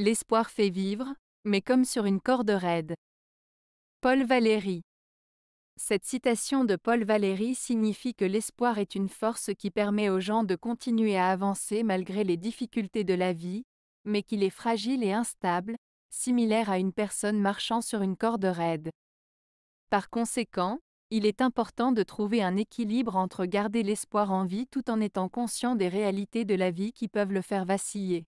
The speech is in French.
L'espoir fait vivre, mais comme sur une corde raide. Paul Valéry. Cette citation de Paul Valéry signifie que l'espoir est une force qui permet aux gens de continuer à avancer malgré les difficultés de la vie, mais qu'il est fragile et instable, similaire à une personne marchant sur une corde raide. Par conséquent, il est important de trouver un équilibre entre garder l'espoir en vie tout en étant conscient des réalités de la vie qui peuvent le faire vaciller.